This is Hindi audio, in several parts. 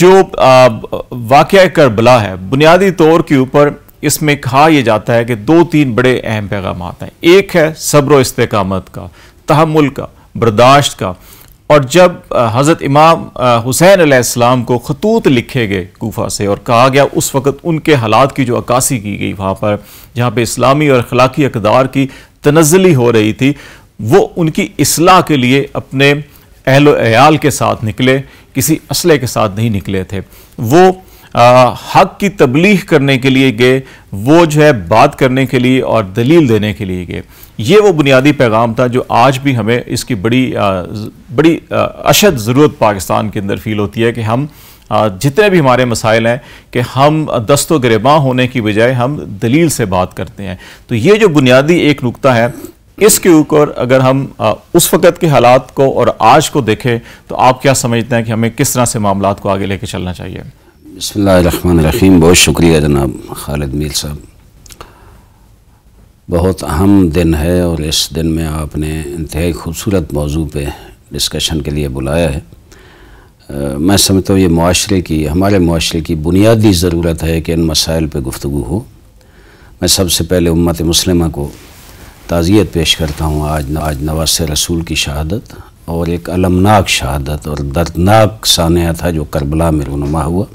जो वाक़ करबला है बुनियादी तौर के ऊपर इसमें कहा यह जाता है कि दो तीन बड़े अहम पैगाम हैं एक है सब्र इस्तकामत का तहमुल का बर्दाश्त का और जब हज़रत इमाम हुसैन आसमाम को खतूत लिखे गए कोफा से और कहा गया उस वक़्त उनके हालात की जो अक्सी की गई वहाँ पर जहाँ पर इस्लामी और अखलाकी अकदार की तनजली हो रही थी वो उनकी असलाह के लिए अपने अहलोयाल के साथ निकले किसी असले के साथ नहीं निकले थे वो आ, हक की तबलीग करने के लिए गए वो जो है बात करने के लिए और दलील देने के लिए गए ये वो बुनियादी पैगाम था जो आज भी हमें इसकी बड़ी आ, बड़ी अशद ज़रूरत पाकिस्तान के अंदर फील होती है कि हम जितने भी हमारे मसाइल हैं कि हम दस्तो गरेबा होने की बजाय हम दलील से बात करते हैं तो ये जो बुनियादी एक नुकता है इसके ऊपर अगर हम उस वक्त के हालात को और आज को देखें तो आप क्या समझते हैं कि हमें किस तरह से मामला को आगे लेके चलना चाहिए बसमीम बहुत शुक्रिया जनाब खालिद मील साहब बहुत अहम दिन है और इस दिन में आपने इंतहाई खूबसूरत मौजू पर डिस्कशन के लिए बुलाया है आ, मैं समझता हूँ ये माशरे की हमारे माशरे की बुनियादी ज़रूरत है कि इन मसाइल पर गुफ्तु हो मैं सबसे पहले उम्मत मुसलमा को ताज़ियत पेश करता हूँ आज आज नवास रसूल की शहादत और एक अलमनाक शहादत और दर्दनाक सानिया था जो करबला में रूनुमा हुआ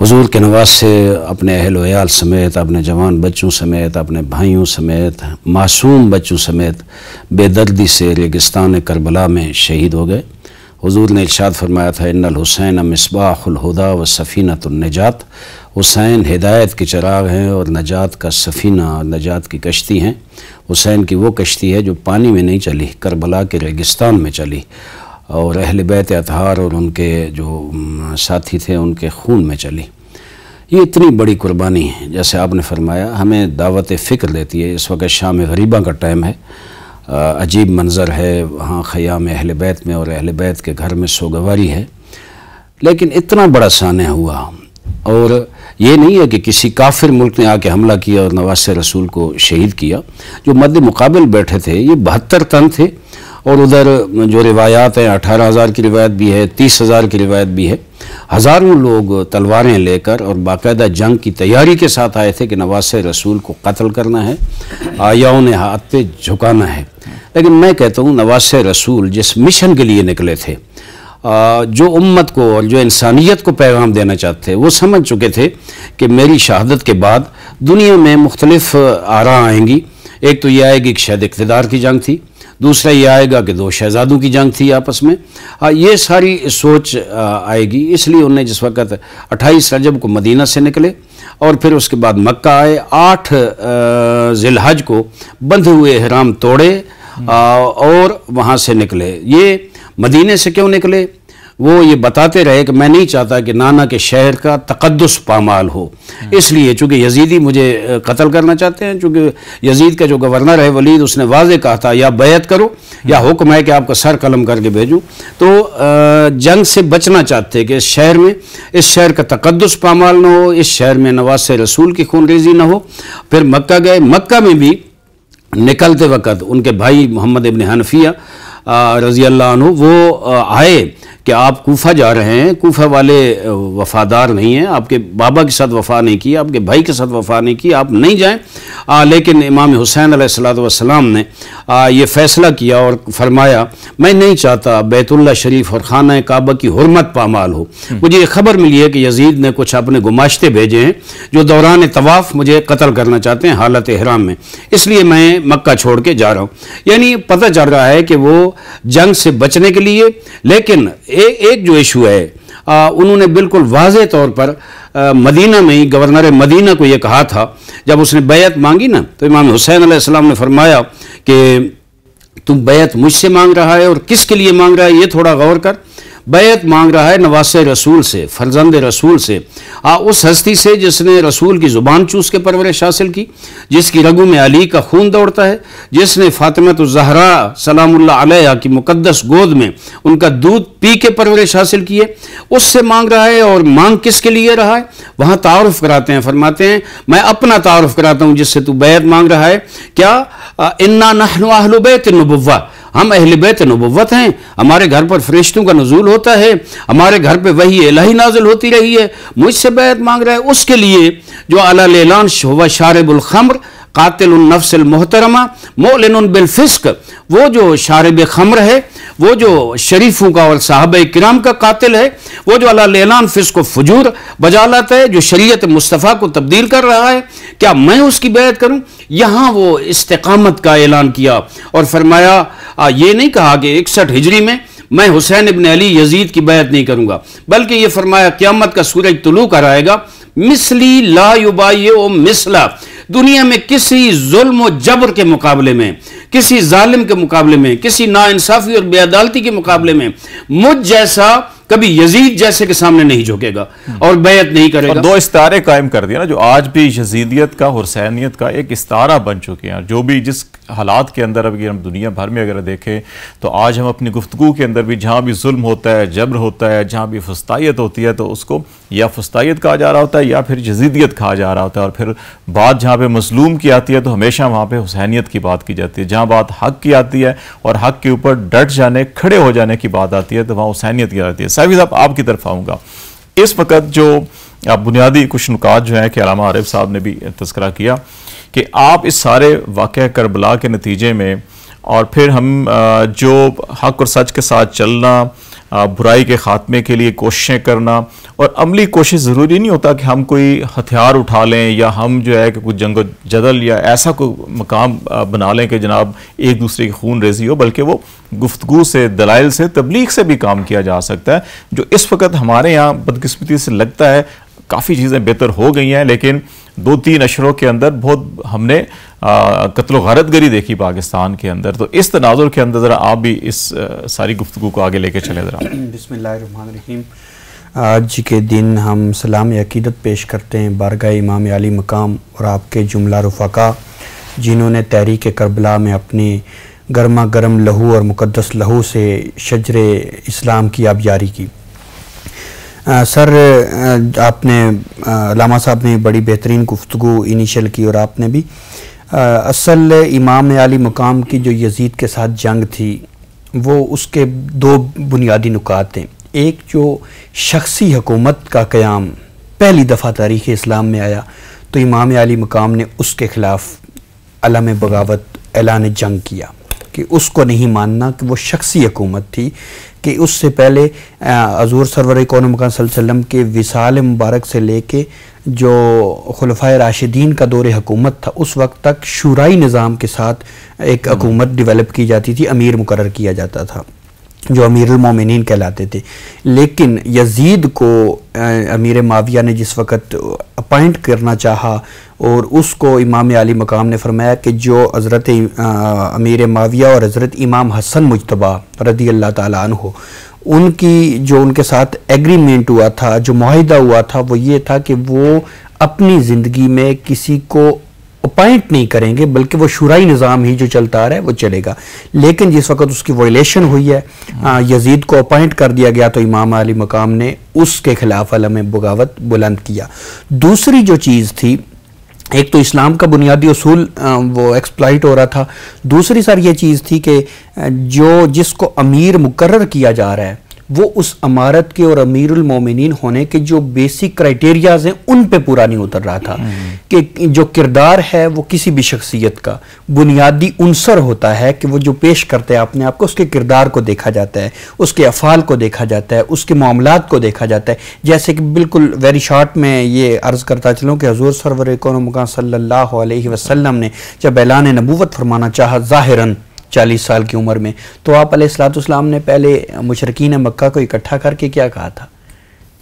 हुजूर के नवाज से अपने अहल वयाल समेत अपने जवान बच्चों समेत अपने भाइयों समेत मासूम बच्चों समेत बेदर्दी से रेगिस्तान करबला में शहीद हो गए हुजूर ने इर्शाद फरमाया था इन्नल हुसैन मिसबाहुलहुदा व सफ़ीनतुलनजात हुसैन हिदायत के चराग हैं और नजात का सफ़ीना और नजात की कश्ती हैं हुसैन की वो कश्ती है जो पानी में नहीं चली करबला के रेगिस्तान में चली और अहल बैत अतहार और उनके जो साथी थे उनके खून में चली ये इतनी बड़ी कुर्बानी है जैसे आपने फरमाया हमें दावत फ़िक्र देती है इस वक्त शाम गरीबा का टाइम है अजीब मंज़र है वहाँ ख़याम अहल बैत में और अहल बैत के घर में सोगवारी है लेकिन इतना बड़ा सान हुआ और ये नहीं है कि किसी काफिर मुल्क ने आके हमला किया और नवाज रसूल को शहीद किया जो मद मुकाबल बैठे थे ये बहत्तर तन थे और उधर जो रिवायात हैं अठारह हज़ार की रिवायत भी है तीस हज़ार की रिवायत भी है हज़ारों लोग तलवारें लेकर और बाकायदा जंग की तैयारी के साथ आए थे कि नवाज रसूल को कत्ल करना है आयाओं ने हाथ पे झुकाना है लेकिन मैं कहता हूँ नवाज रसूल जिस मिशन के लिए निकले थे जो उम्मत को और जो इंसानियत को पैगाम देना चाहते थे वो समझ चुके थे कि मेरी शहादत के बाद दुनिया में मुख्तलिफ आरा आएंगी एक तो यह आएगी कि शायद इकतदार की जंग थी दूसरा ये आएगा कि दो शहजादों की जंग थी आपस में आ, हाँ, ये सारी सोच आएगी इसलिए उन्हें जिस वक्त 28 रजब को मदीना से निकले और फिर उसके बाद मक्का आए आठ जिलहज को बंधे हुए हराम तोड़े आ, और वहाँ से निकले ये मदीने से क्यों निकले वो ये बताते रहे कि मैं नहीं चाहता कि नाना के शहर का तकदस पामाल हो इसलिए चूँकि यजीदी मुझे कत्ल करना चाहते हैं चूँकि यजीद का जो गवर्नर है वलीद उसने वाज कहा था या बैत करो या हुक्म है कि आपका सर कलम करके भेजूँ तो जंग से बचना चाहते कि इस शहर में इस शहर का तकदस पामाल ना हो इस शहर में नवाज रसूल की खून रेजी ना हो फिर मक्का गए मक्का में भी निकलते वक्त उनके भाई मोहम्मद इबन हनफिया रजी अल्लाह वो आए कि आप कोफा जा रहे हैं कोफा वाले वफादार नहीं हैं आपके बाबा के साथ वफा नहीं की आपके भाई के साथ वफा नहीं की आप नहीं जाएँ लेकिन इमाम हुसैन सलाम ने आ, ये फ़ैसला किया और फरमाया मैं नहीं चाहता बैतुल्ला शरीफ और ख़ाना काबा की हरमत पामाल हो हम्म। मुझे ये खबर मिली है कि यजीद ने कुछ अपने गुमाश्ते भेजे हैं जो दौरान तवाफ़ मुझे कत्ल करना चाहते हैं हालत हराम में इसलिए मैं मक्का छोड़ के जा रहा हूँ यानी पता चल रहा है कि वो जंग से बचने के लिए लेकिन एक एक जो इशू है आ, उन्होंने बिल्कुल वाज तौर पर आ, मदीना में ही गवर्नर मदीना को यह कहा था जब उसने बैत मांगी ना तो इमाम हुसैन आसमाम ने फरमाया कि तुम बैत मुझसे मांग रहा है और किसके लिए मांग रहा है ये थोड़ा गौर कर बैत मांग रहा है नवास रसूल से फर्जंद रसूल से आ उस हस्ती से जिसने रसूल की ज़ुबान चूस के परवरिश हासिल की जिसकी रगु में अली का खून दौड़ता है जिसने फातिमत जहरा सलामुल्ला आलिया की मुकदस गोद में उनका दूध पी के परवरिश हासिल की है उससे मांग रहा है और मांग किसके लिए रहा है वहाँ तारफ़ कराते हैं फरमाते हैं मैं अपना तारफ़ कराता हूँ जिससे तू बैत मांग रहा है क्या इन्ना नहनु आहलुबैत नबुवा हम अहल बैत नबत हैं हमारे घर पर फरिश्तों का नजूल होता है हमारे घर पर वही इलाही नाजिल होती रही है मुझसे बैत मांग रहा है उसके लिए जो अलान व शारबुलखम्र कातिल मोहतरमा मोलिन बिलफिस्क वो जो शारब खमर है वो जो शरीफों का और साहब कराम का कातिल है वो जो अलान फिस्क फजूर बजा लाता है जो शरीय मुस्तफ़ा को तब्दील कर रहा है क्या मैं उसकी बैत करूँ यहाँ वो इस्तकामत का ऐलान किया और फरमाया आ, ये नहीं कहा कि इकसठ हिजरी में मैं हुसैन इबन अली यजीद की बैत नहीं करूंगा बल्कि ये फरमाया क्यामत का सूरज तुलू आएगा मिसली लाबाई ओ मिसला दुनिया में किसी जुल्म व जबर के मुकाबले में किसी जालिम के मुकाबले में किसी इंसाफी और बेअदालती के मुकाबले में मुझ जैसा कभी यजीद जैसे के सामने नहीं झुकेगा और बैत नहीं करेगा दो इस्तारे कायम कर दिया ना जो आज भी यजीदियत का हुसैनियत का एक इस्तारा बन चुके हैं जो भी जिस हालात के अंदर अगर हम दुनिया भर में अगर देखें तो आज हम अपनी गुफ्तु के अंदर भी जहाँ भी जुल्म होता है जबर होता है जहाँ भी फस्ताइत होती है तो उसको या फस्ताइत कहा जा रहा होता है या फिर जजीदियत कहा जा रहा होता है और फिर बात जहाँ पर मजलूम की आती है तो हमेशा वहाँ पर हुसैनीत की बात की जाती है जहाँ बात हक की आती है और हक के ऊपर डट जाने खड़े हो जाने की बात आती है तो वहाँ हुसैनीत की आती है साहब आपकी तरफ आऊँगा इस वक्त जो आप बुनियादी कुछ नुकात जो है कि अलामा आरिफ साहब ने भी तस्करा किया कि आप इस सारे वाक़ करबला के नतीजे में और फिर हम जो हक और सच के साथ चलना बुराई के ख़ात्मे के लिए कोशिशें करना और अमली कोशिश ज़रूरी नहीं होता कि हम कोई हथियार उठा लें या हम जो है कि कुछ जंग जदल या ऐसा कोई मकाम बना लें कि जनाब एक दूसरे की खून रेजी हो बल्कि वो गुफ्तु से दलाइल से तबलीग से भी काम किया जा सकता है जो इस वक्त हमारे यहाँ बदकस्मती से लगता है काफ़ी चीज़ें बेहतर हो गई हैं लेकिन दो तीन अशरों के अंदर बहुत हमने कत्लो गरत गरी देखी पाकिस्तान के अंदर तो इस तनाजुर के अंदर ज़रा आप भी इस आ, सारी गुफ्तु को आगे लेके चले ज़रा बसमीम आज के दिन हम सलाम अकीदत पेश करते हैं बारगा इमाम अली मकाम और आपके जुमला रफ़ा जिन्होंने तहरीक करबला में अपने गर्मा गर्म लहू और मुकदस लहू से शजर इस्लाम की आबजारी की आ, सर आ, आपने लामा साहब ने बड़ी बेहतरीन गुफ्तु इनिशियल की और आपने भी आ, असल इमाम अली मुकाम की जो यजीद के साथ जंग थी वो उसके दो बुनियादी नुकात हैं एक जो शख्सी हकूमत का क़्याम पहली दफ़ा तारीख़ इस्लाम में आया तो इमाम अली मकाम ने उसके ख़िलाफ़ अलम बगावत ऐलान जंग किया कि उसको नहीं मानना कि वो शख्सी हकूमत थी कि उससे पहले हजूर सरवर कौन मकान के विसाल मुबारक से लेके जो खलफा राशिदीन का दौर हकूमत था उस वक्त तक शुराई निज़ाम के साथ एक हम्म। हकूमत डिवेलप की जाती थी अमीर मुकर किया जाता था जो अमीर मोमिन कहलाते थे लेकिन यजीद को अमीर माविया ने जिस वक़्त अपॉइंट करना चाहा और उसको इमाम अली मकाम ने फरमाया कि जो हज़रत अमीर माविया और हज़रत इमाम हसन मुशतबा रदी अल्लाह तन हो उनकी जो उनके साथ एग्रीमेंट हुआ था जो माहिदा हुआ था वो ये था कि वो अपनी ज़िंदगी में किसी को अपॉइंट नहीं करेंगे बल्कि वो शुराई निज़ाम ही जो चलता आ रहा है वो चलेगा लेकिन जिस वक्त उसकी वॉयलेशन हुई है आ, यजीद को अपॉइंट कर दिया गया तो इमाम अली मकाम ने उसके खिलाफ अलम बगावत बुलंद किया दूसरी जो चीज़ थी एक तो इस्लाम का बुनियादी असूल वो एक्सप्लाइट हो रहा था दूसरी सर ये चीज़ थी कि जो जिसको अमीर मुकर किया जा रहा है वो उस अमारत के और अमीरमिन होने के जो बेसिक क्राइटेरियाज हैं उन पे पूरा नहीं उतर रहा था हम्म। कि जो किरदार है वो किसी भी शख्सियत का बुनियादी अनसर होता है कि वो जो पेश करते हैं अपने आप को उसके किरदार को देखा जाता है उसके अफ़ाल को देखा जाता है उसके मामला को देखा जाता है जैसे कि बिल्कुल वेरी शॉर्ट में ये अर्ज़ करता चलूँ कि हजूर सरवर कौन मकान सल्ला वसलम ने जब ऐलान नबूवत फरमाना चाहा ज़ाहिरन चालीस साल की उम्र में तो आप सलाम ने पहले मुशरकिन मक्का को इकट्ठा करके क्या कहा था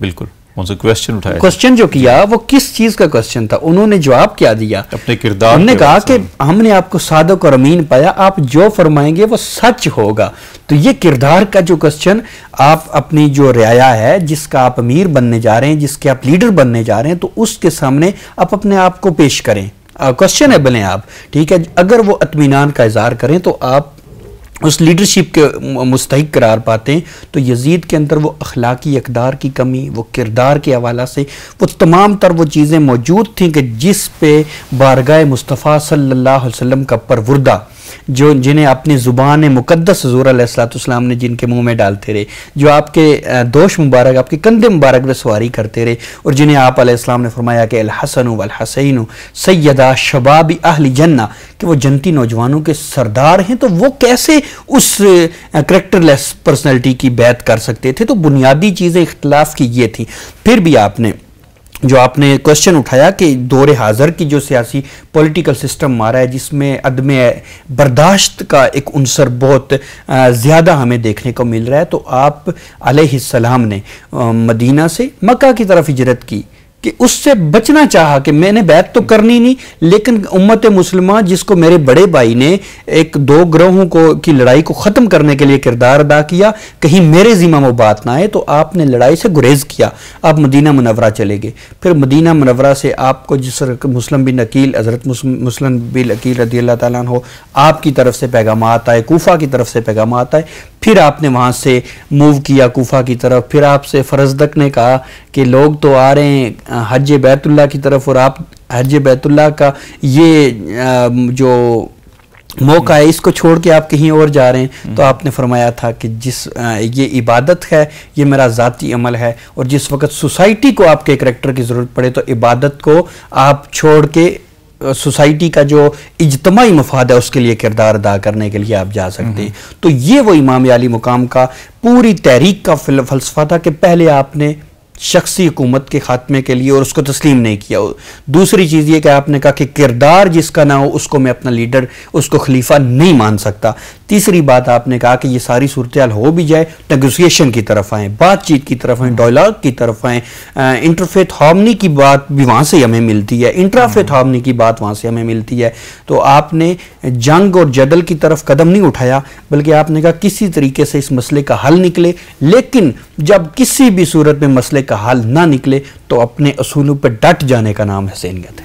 बिल्कुल उनसे क्वेश्चन उठाया क्वेश्चन जो किया वो किस चीज का क्वेश्चन था उन्होंने जवाब क्या दिया अपने किरदार हमने कहा कि हमने आपको सादक और अमीन पाया आप जो फरमाएंगे वो सच होगा तो ये किरदार का जो क्वेश्चन आप अपनी जो रियाया है जिसका आप अमीर बनने जा रहे हैं जिसके आप लीडर बनने जा रहे हैं तो उसके सामने आप अपने आप को पेश करें क्वेश्चनेबल हैं आप ठीक है अगर वो अतमीनान का इजहार करें तो आप उस लीडरशिप के मुस्तक करार पाते हैं तो यजीद के अंदर वो अखलाकी अकदार की कमी वो किरदार के हवाला से वो तमाम तर वो चीज़ें मौजूद थीं कि जिस पे बारगाह मुस्तफ़ा सल्लल्लाहु अलैहि वसल्लम का परवरदा जो जिन्हें अपनी ज़ुबान मुकदस हजूर सलाम ने जिनके मुंह में डालते रहे जो आपके दोष मुबारक आपके कंधे मुबारक में सवारी करते रहे और जिन्हें आप आसमाम ने फरमाया कि अलहसन वलहसैन सैदा शबाब अहल जन्ना कि वो जनती नौजवानों के सरदार हैं तो वो कैसे उस करेक्टरलेस पर्सनैलिटी की बैत कर सकते थे तो बुनियादी चीज़ें इख्तलाफ की ये थी फिर भी आपने जो आपने क्वेश्चन उठाया कि दौरे हाज़र की जो सियासी पॉलिटिकल सिस्टम मारा है जिसमें अदम बर्दाश्त का एक अनसर बहुत ज़्यादा हमें देखने को मिल रहा है तो आप सलाम ने मदीना से मक्का की तरफ हिजरत की कि उससे बचना चाहा कि मैंने बैत तो करनी नहीं लेकिन उम्मत मुसलमान जिसको मेरे बड़े भाई ने एक दो ग्रहों को की लड़ाई को ख़त्म करने के लिए किरदार अदा किया कहीं मेरे ज़िम्मा वो बात ना आए तो आपने लड़ाई से गुरेज किया आप मदीना मनवरा चले गए फिर मदीना मुनवरा से आपको जिस मुस्लिम बिन अकील हज़रत मुस्लिम बिन अकील रदी अल्लाह हो आपकी तरफ से पैगाम आए कोफ़ा की तरफ से पैगाम आए फिर आपने वहाँ से मूव किया कोफा की तरफ फिर आपसे फरजदक ने कहा कि लोग तो आ रहे हैं हज बैतुल्ला की तरफ और आप हज बैतुल्ला का ये जो मौका है इसको छोड़ के आप कहीं और जा रहे हैं तो हम्म। आपने फरमाया था कि जिस ये इबादत है ये मेरा ज़ाती अमल है और जिस वक्त सोसाइटी को आपके करेक्टर की ज़रूरत पड़े तो इबादत को आप छोड़ के सोसाइटी का जो इजतमाही मफाद है उसके लिए किरदार अदा करने के लिए आप जा सकते हैं हम्म। तो ये वो इमाम अली मुकाम का पूरी तहरीक का फलसफा था कि पहले आपने शख्सी हुकूमत के ख़ात्मे के लिए और उसको तस्लीम नहीं किया दूसरी चीज़ ये कि आपने कहा कि किरदार जिसका ना हो उसको मैं अपना लीडर उसको खलीफा नहीं मान सकता तीसरी बात आपने कहा कि ये सारी सूरत हो भी जाए नेगोसिएशन की तरफ आए बातचीत की तरफ आएँ डायलॉग की तरफ आएँ इंटरफेथ हॉमनी की बात भी वहाँ से हमें मिलती है इंट्राफेथ हॉमनी हाँ। की बात वहाँ से हमें मिलती है तो आपने जंग और जदल की तरफ कदम नहीं उठाया बल्कि आपने कहा किसी तरीके से इस मसले का हल निकले लेकिन जब किसी भी सूरत में मसले का हल ना निकले तो अपने असूलों पर डट जाने का नाम है सैनियत है